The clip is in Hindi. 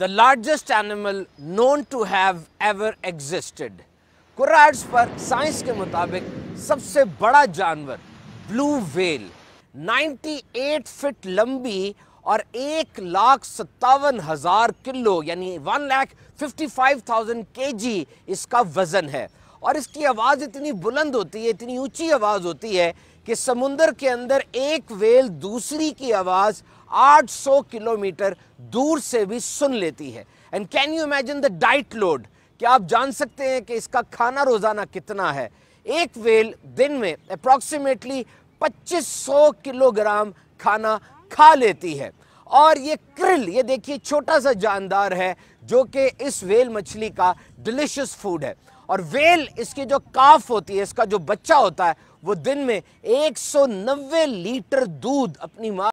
the largest animal known to have ever existed. कुराड्स पर साइंस के मुताबिक सबसे बड़ा जानवर ब्लू व्हेल 98 फीट लंबी और एक लाख सत्तावन हजार किलो यानी one lakh fifty five thousand K G इसका वज़न है और इसकी आवाज़ इतनी बुलंद होती है इतनी ऊंची आवाज़ होती है कि समुंदर के अंदर एक वेल दूसरी की आवाज़ 800 किलोमीटर दूर से भी सुन लेती है and can you imagine the diet load क्या आप जान सकते हैं कि इसका खाना रोज़ाना कितना है एक वेल दिन में अप्रॉक्सीमेटली 2500 किलोग्राम खाना खा लेती है और ये क्रिल ये देखिए छोटा सा जानदार है जो कि इस वेल मछली का डिलिशियस फूड है और वेल इसकी जो काफ होती है इसका जो बच्चा होता है वो दिन में 190 लीटर दूध अपनी माँ